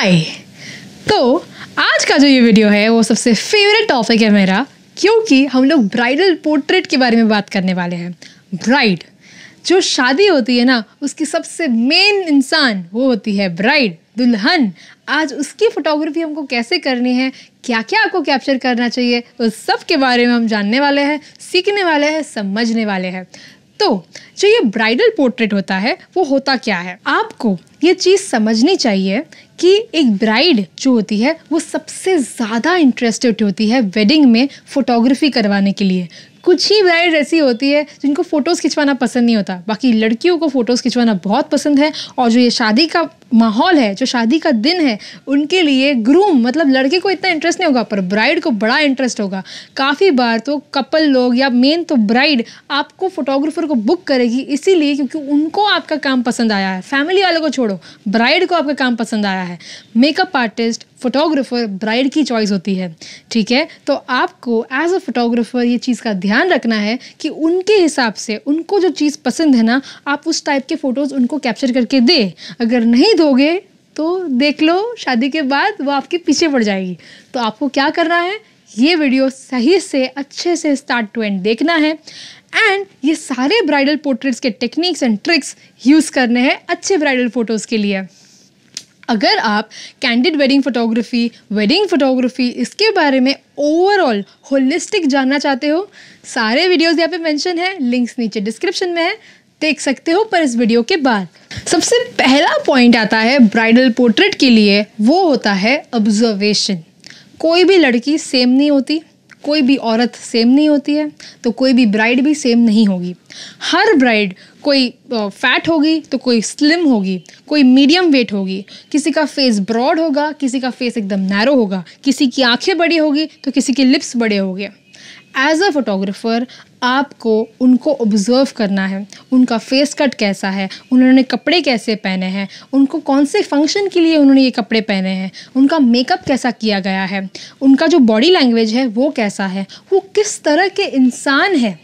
हाय तो आज का जो ये वीडियो है वो सबसे फेवरेट टॉपिक है मेरा क्योंकि हम लोग ब्राइडल पोर्ट्रेट के बारे में बात करने वाले हैं ब्राइड जो शादी होती है ना उसकी सबसे मेन इंसान वो होती है ब्राइड दुल्हन आज उसकी फोटोग्राफी हमको कैसे करनी है क्या क्या आपको कैप्चर करना चाहिए उस सब के बारे में हम जानने वाले हैं सीखने वाले हैं समझने वाले हैं तो जो ये ब्राइडल पोर्ट्रेट होता है वो होता क्या है आपको ये चीज़ समझनी चाहिए कि एक ब्राइड जो होती है वो सबसे ज़्यादा इंटरेस्टेड होती है वेडिंग में फ़ोटोग्राफी करवाने के लिए कुछ ही ब्राइड ऐसी होती है जिनको फ़ोटोज़ खिंचवाना पसंद नहीं होता बाकी लड़कियों को फ़ोटोज़ खिंचवाना बहुत पसंद है और जो ये शादी का माहौल है जो शादी का दिन है उनके लिए ग्रूम मतलब लड़के को इतना इंटरेस्ट नहीं होगा पर ब्राइड को बड़ा इंटरेस्ट होगा काफ़ी बार तो कपल लोग या मेन तो ब्राइड आपको फोटोग्राफर को बुक करेगी इसीलिए क्योंकि उनको आपका काम पसंद आया है फैमिली वालों को छोड़ो ब्राइड को आपका काम पसंद आया है मेकअप आर्टिस्ट फोटोग्राफर ब्राइड की चॉइस होती है ठीक है तो आपको एज अ फोटोग्राफर ये चीज़ का ध्यान रखना है कि उनके हिसाब से उनको जो चीज़ पसंद है ना आप उस टाइप के फ़ोटोज़ उनको कैप्चर करके दे अगर नहीं दोगे तो देख लो शादी के बाद वो आपके पीछे पड़ जाएगी तो आपको क्या करना है ये वीडियो सही से अच्छे से स्टार्ट टू एंड देखना है एंड ये सारे ब्राइडल पोर्ट्रेट्स के टेक्निक्स एंड ट्रिक्स यूज़ करने हैं अच्छे ब्राइडल फ़ोटोज़ के लिए अगर आप candid wedding photography wedding photography इसके बारे में ओवरऑल होलिस्टिक जानना चाहते हो सारे वीडियोस यहाँ पे मेंशन है लिंक्स नीचे डिस्क्रिप्शन में है देख सकते हो पर इस वीडियो के बाद सबसे पहला पॉइंट आता है ब्राइडल पोर्ट्रेट के लिए वो होता है ऑब्जर्वेशन कोई भी लड़की सेम नहीं होती कोई भी औरत सेम नहीं होती है तो कोई भी ब्राइड भी सेम नहीं होगी हर ब्राइड कोई फैट होगी तो कोई स्लिम होगी कोई मीडियम वेट होगी किसी का फेस ब्रॉड होगा किसी का फेस एकदम नैरो होगा किसी की आंखें बड़ी होगी तो किसी के लिप्स बड़े होंगे एज अ फोटोग्राफ़र आपको उनको ऑब्ज़र्व करना है उनका फेस कट कैसा है उन्होंने कपड़े कैसे पहने हैं उनको कौन से फंक्शन के लिए उन्होंने ये कपड़े पहने हैं उनका मेकअप कैसा किया गया है उनका जो बॉडी लैंग्वेज है वो कैसा है वो किस तरह के इंसान है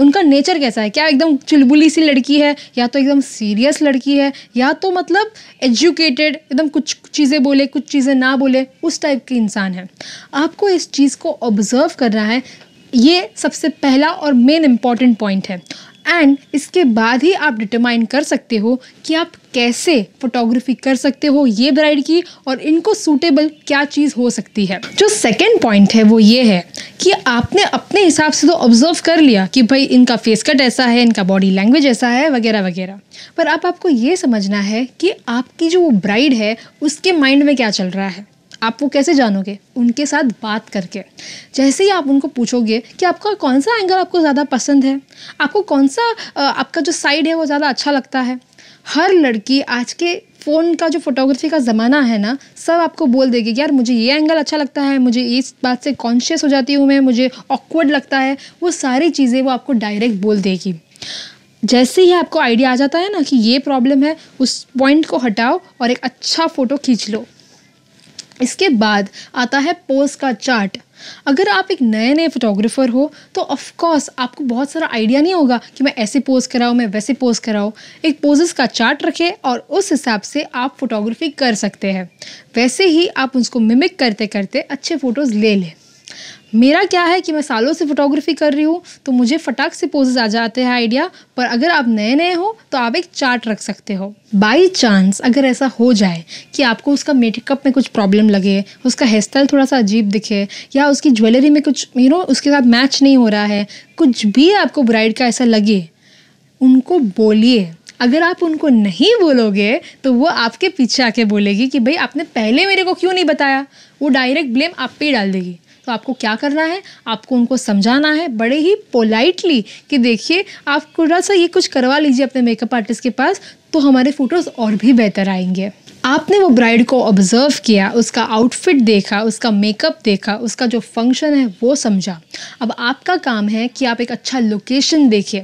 उनका नेचर कैसा है क्या एकदम चुलबुली सी लड़की है या तो एकदम सीरियस लड़की है या तो मतलब एजुकेटेड एकदम कुछ चीज़ें बोले कुछ चीज़ें ना बोले उस टाइप के इंसान है आपको इस चीज़ को ऑब्ज़र्व करना है ये सबसे पहला और मेन इम्पॉर्टेंट पॉइंट है एंड इसके बाद ही आप डिटरमाइन कर सकते हो कि आप कैसे फोटोग्राफी कर सकते हो ये ब्राइड की और इनको सूटेबल क्या चीज़ हो सकती है जो सेकेंड पॉइंट है वो ये है कि आपने अपने हिसाब से तो ऑब्जर्व कर लिया कि भाई इनका फेस कट ऐसा है इनका बॉडी लैंग्वेज ऐसा है वगैरह वगैरह पर अब आप आपको ये समझना है कि आपकी जो ब्राइड है उसके माइंड में क्या चल रहा है आप वो कैसे जानोगे उनके साथ बात करके जैसे ही आप उनको पूछोगे कि आपका कौन सा एंगल आपको ज़्यादा पसंद है आपको कौन सा आपका जो साइड है वो ज़्यादा अच्छा लगता है हर लड़की आज के फ़ोन का जो फोटोग्राफी का ज़माना है ना सब आपको बोल देगी यार मुझे ये एंगल अच्छा लगता है मुझे इस बात से कॉन्शियस हो जाती हूँ मैं मुझे ऑकवर्ड लगता है वो सारी चीज़ें वो आपको डायरेक्ट बोल देगी जैसे ही आपको आइडिया आ जाता है ना कि ये प्रॉब्लम है उस पॉइंट को हटाओ और एक अच्छा फ़ोटो खींच लो इसके बाद आता है पोज का चार्ट अगर आप एक नए नए फोटोग्राफर हो तो ऑफ कोर्स आपको बहुत सारा आइडिया नहीं होगा कि मैं ऐसे पोज कराऊँ मैं वैसे पोज कराऊँ एक पोजेस का चार्ट रखें और उस हिसाब से आप फोटोग्राफी कर सकते हैं वैसे ही आप उसको मिमिक करते करते अच्छे फ़ोटोज़ ले लें मेरा क्या है कि मैं सालों से फोटोग्राफी कर रही हूँ तो मुझे फटाक से पोजेज आ जाते हैं आइडिया पर अगर आप नए नए हो तो आप एक चार्ट रख सकते हो बाई चांस अगर ऐसा हो जाए कि आपको उसका मेकअप में कुछ प्रॉब्लम लगे उसका हेयर स्टाइल थोड़ा सा अजीब दिखे या उसकी ज्वेलरी में कुछ यू नो उसके साथ मैच नहीं हो रहा है कुछ भी आपको ब्राइड का ऐसा लगे उनको बोलिए अगर आप उनको नहीं बोलोगे तो वो आपके पीछे आके बोलेगी कि भाई आपने पहले मेरे को क्यों नहीं बताया वो डायरेक्ट ब्लेम आप पे ही डाल देगी तो आपको क्या करना है आपको उनको समझाना है बड़े ही पोलाइटली कि देखिए आप थोड़ा सा ये कुछ करवा लीजिए अपने मेकअप आर्टिस्ट के पास तो हमारे फ़ोटोज़ और भी बेहतर आएंगे आपने वो ब्राइड को ऑब्ज़र्व किया उसका आउटफिट देखा उसका मेकअप देखा उसका जो फंक्शन है वो समझा अब आपका काम है कि आप एक अच्छा लोकेशन देखें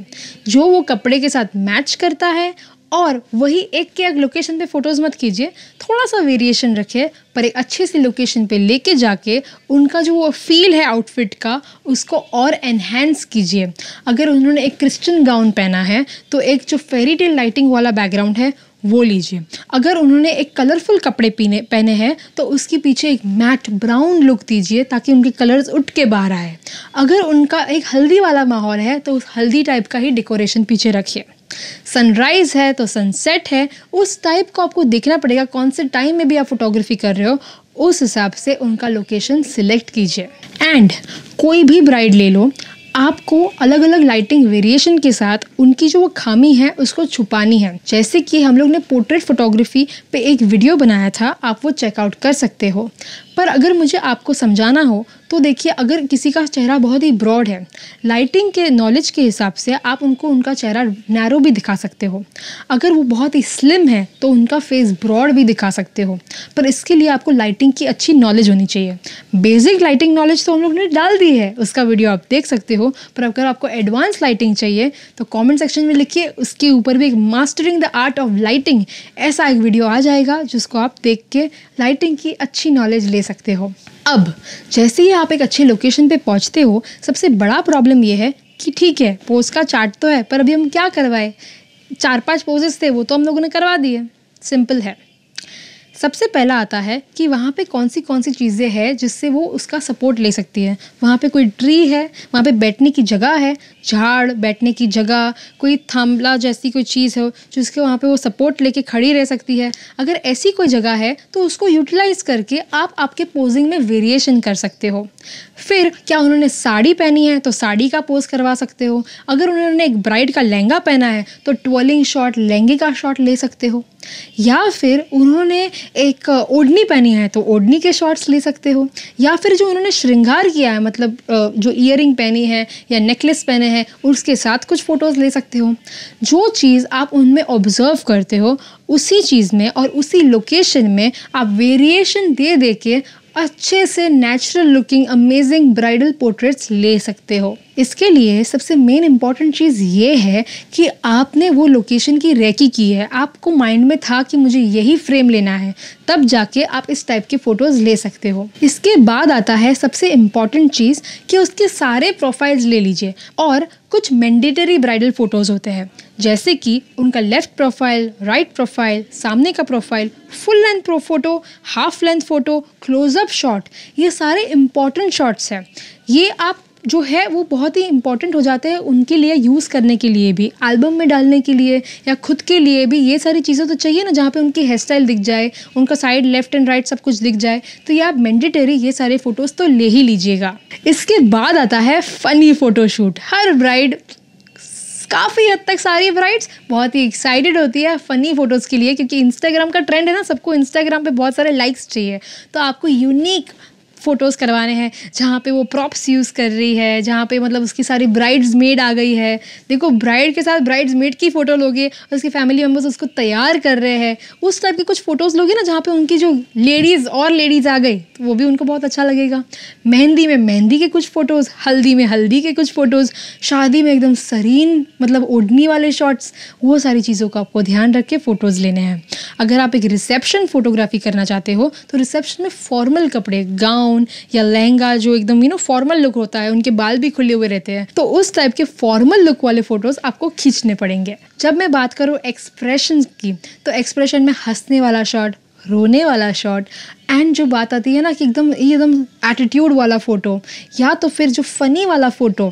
जो वो कपड़े के साथ मैच करता है और वही एक के एक लोकेशन पे फ़ोटोज़ मत कीजिए थोड़ा सा वेरिएशन रखिए पर एक अच्छे से लोकेशन पे लेके जाके उनका जो वो फील है आउटफिट का उसको और एनहेंस कीजिए अगर उन्होंने एक क्रिश्चियन गाउन पहना है तो एक जो फेरी टेल लाइटिंग वाला बैकग्राउंड है वो लीजिए अगर उन्होंने एक कलरफुल कपड़े पीने पहने हैं तो उसके पीछे एक मैट ब्राउन लुक दीजिए ताकि उनके कलर्स उठ के बाहर आए अगर उनका एक हल्दी वाला माहौल है तो उस हल्दी टाइप का ही डेकोरेशन पीछे रखिए सनराइज है तो सनसेट है उस टाइप को आपको देखना पड़ेगा कौन से टाइम में भी आप फोटोग्राफी कर रहे हो उस हिसाब से उनका लोकेशन सिलेक्ट कीजिए एंड कोई भी ब्राइड ले लो आपको अलग अलग लाइटिंग वेरिएशन के साथ उनकी जो वो खामी है उसको छुपानी है जैसे कि हम लोग ने पोर्ट्रेट फोटोग्राफी पे एक वीडियो बनाया था आप वो चेकआउट कर सकते हो पर अगर मुझे आपको समझाना हो तो देखिए अगर किसी का चेहरा बहुत ही ब्रॉड है लाइटिंग के नॉलेज के हिसाब से आप उनको उनका चेहरा नैरो भी दिखा सकते हो अगर वो बहुत ही स्लिम है तो उनका फेस ब्रॉड भी दिखा सकते हो पर इसके लिए आपको लाइटिंग की अच्छी नॉलेज होनी चाहिए बेसिक लाइटिंग नॉलेज तो हम लोग ने डाल दी है उसका वीडियो आप देख सकते हो पर अगर आपको एडवांस लाइटिंग चाहिए तो कॉमेंट सेक्शन में लिखिए उसके ऊपर भी एक mastering the art of lighting ऐसा एक वीडियो आ जाएगा जिसको आप देख के लाइटिंग की अच्छी नॉलेज ले सकते हो अब जैसे ही आप एक अच्छे लोकेशन पे पहुंचते हो सबसे बड़ा प्रॉब्लम ये है कि ठीक है पोज का चार्ट तो है पर अभी हम क्या करवाए चार पांच पोजेस थे वो तो हम लोगों ने करवा दिए सिंपल है सबसे पहला आता है कि वहाँ पे कौन सी कौन सी चीज़ें हैं जिससे वो उसका सपोर्ट ले सकती है वहाँ पे कोई ट्री है वहाँ पे बैठने की जगह है झाड़ बैठने की जगह कोई थामला जैसी कोई चीज़ हो जिसके वहाँ पे वो सपोर्ट लेके खड़ी रह सकती है अगर ऐसी कोई जगह है तो उसको यूटिलाइज़ करके आप आपके पोजिंग में वेरिएशन कर सकते हो फिर क्या उन्होंने साड़ी पहनी है तो साड़ी का पोज करवा सकते हो अगर उन्होंने एक ब्राइड का लहंगा पहना है तो ट्वलिंग शॉट लहंगे का शॉट ले सकते हो या फिर उन्होंने एक ओढ़नी पहनी है तो ओढ़नी के शॉर्ट्स ले सकते हो या फिर जो उन्होंने श्रृंगार किया है मतलब जो ईयर पहनी है या नेकलेस पहने हैं उसके साथ कुछ फ़ोटोज़ ले सकते हो जो चीज़ आप उनमें ऑब्ज़र्व करते हो उसी चीज़ में और उसी लोकेशन में आप वेरिएशन दे दे के अच्छे से natural looking amazing bridal portraits ले सकते हो इसके लिए सबसे मेन इम्पॉर्टेंट चीज़ ये है कि आपने वो लोकेशन की रैकी की है आपको माइंड में था कि मुझे यही फ्रेम लेना है तब जाके आप इस टाइप के फ़ोटोज़ ले सकते हो इसके बाद आता है सबसे इम्पॉर्टेंट चीज़ कि उसके सारे प्रोफाइल्स ले लीजिए और कुछ मैंडेटरी ब्राइडल फ़ोटोज़ होते हैं जैसे कि उनका लेफ़्ट प्रोफाइल राइट प्रोफाइल सामने का profile full length pro photo half length photo closeup shot ये सारे इम्पॉर्टेंट शॉट्स हैं ये आप जो है वो बहुत ही इंपॉर्टेंट हो जाते हैं उनके लिए यूज़ करने के लिए भी एल्बम में डालने के लिए या खुद के लिए भी ये सारी चीज़ें तो चाहिए ना जहाँ पे उनकी हेयर स्टाइल दिख जाए उनका साइड लेफ्ट एंड राइट सब कुछ दिख जाए तो ये आप मैंडेटरी ये सारे फ़ोटोज़ तो ले ही लीजिएगा इसके बाद आता है फ़नी फ़ोटोशूट हर ब्राइड काफ़ी हद तक सारी ब्राइड्स बहुत ही एक्साइटेड होती है फ़नी फ़ोटोज़ के लिए क्योंकि इंस्टाग्राम का ट्रेंड है ना सबको इंस्टाग्राम पे बहुत सारे लाइक्स चाहिए तो आपको यूनिक फ़ोटोज़ करवाने हैं जहाँ पे वो प्रॉप्स यूज़ कर रही है जहाँ पे मतलब उसकी सारी ब्राइड्स मेड आ गई है देखो ब्राइड के साथ ब्राइड्स मेड की फ़ोटो लोगे और उसके फैमिली मेम्बर्स उसको तैयार कर रहे हैं उस टाइप के कुछ फ़ोटोज़ लोगे ना जहाँ पर उनकी जो लेडीज़ और लेडीज़ आ गई तो वो भी उनको बहुत अच्छा लगेगा मेहंदी में मेहंदी के कुछ फ़ोटोज़ हल्दी में हल्दी के कुछ फ़ोटोज़ शादी में एकदम सरीन मतलब ओढ़नी वाले शॉट्स वो सारी चीज़ों का आपको ध्यान रख के फ़ोटोज़ लेने हैं अगर आप एक रिसेप्शन फ़ोटोग्राफी करना चाहते हो तो रिसेप्शन में फॉर्मल कपड़े गाउन गाउन या लहंगा जो एकदम यू नो फॉर्मल लुक होता है उनके बाल भी खुले हुए रहते हैं तो उस टाइप के फॉर्मल लुक वाले फोटोज़ आपको खींचने पड़ेंगे जब मैं बात करूँ एक्सप्रेशन की तो एक्सप्रेशन में हंसने वाला शॉट रोने वाला शॉट एंड जो बात आती है ना कि एकदम ये एकदम एटीट्यूड वाला फ़ोटो या तो फिर जो फ़नी वाला फ़ोटो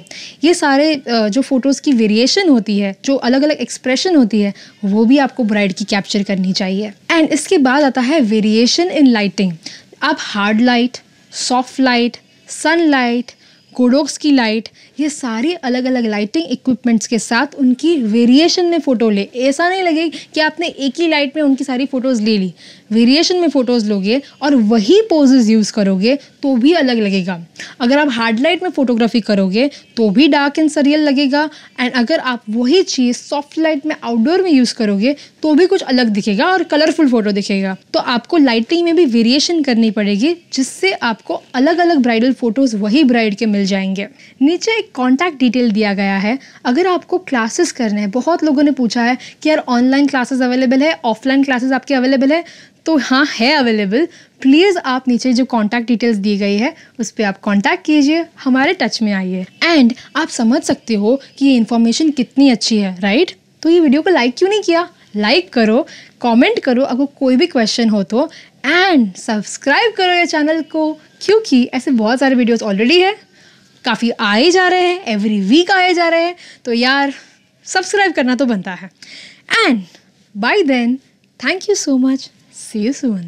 ये सारे जो फ़ोटोज़ की वेरिएशन होती है जो अलग अलग एक्सप्रेशन होती है वो भी आपको ब्राइड की कैप्चर करनी चाहिए एंड इसके बाद आता है वेरिएशन इन लाइटिंग आप hard light soft light sunlight कोडोक्स की लाइट ये सारी अलग अलग लाइटिंग इक्विपमेंट्स के साथ उनकी वेरिएशन में फ़ोटो ले ऐसा नहीं लगे कि आपने एक ही लाइट में उनकी सारी फ़ोटोज़ ले ली वेरिएशन में फ़ोटोज़ लोगे और वही पोजेज़ यूज़ करोगे तो भी अलग लगेगा अगर आप हार्ड लाइट में फ़ोटोग्राफी करोगे तो भी डार्क एंड सरियल लगेगा एंड अगर आप वही चीज़ सॉफ्ट लाइट में आउटडोर में यूज़ करोगे तो भी कुछ अलग दिखेगा और कलरफुल फ़ोटो दिखेगा तो आपको लाइटिंग में भी वेरिएशन करनी पड़ेगी जिससे आपको अलग अलग ब्राइडल फ़ोटोज़ वही ब्राइड के मिल जाएंगे नीचे एक कॉन्टैक्ट डिटेल दिया गया है अगर आपको क्लासेस करने हैं बहुत लोगों ने पूछा है कि यार ऑनलाइन क्लासेस अवेलेबल है ऑफलाइन क्लासेस आपके अवेलेबल है तो हाँ है अवेलेबल प्लीज़ आप नीचे जो कॉन्टैक्ट डिटेल्स दी गई है उस पर आप कॉन्टैक्ट कीजिए हमारे टच में आइए एंड आप समझ सकते हो कि ये इन्फॉर्मेशन कितनी अच्छी है राइट right? तो ये वीडियो को लाइक क्यों नहीं किया लाइक करो कमेंट करो अगर कोई भी क्वेश्चन हो तो एंड सब्सक्राइब करो ये चैनल को क्योंकि ऐसे बहुत सारे वीडियोस ऑलरेडी है काफ़ी आए जा रहे हैं एवरी वीक आए जा रहे हैं तो यार सब्सक्राइब करना तो बनता है and bye then thank you so much See you soon.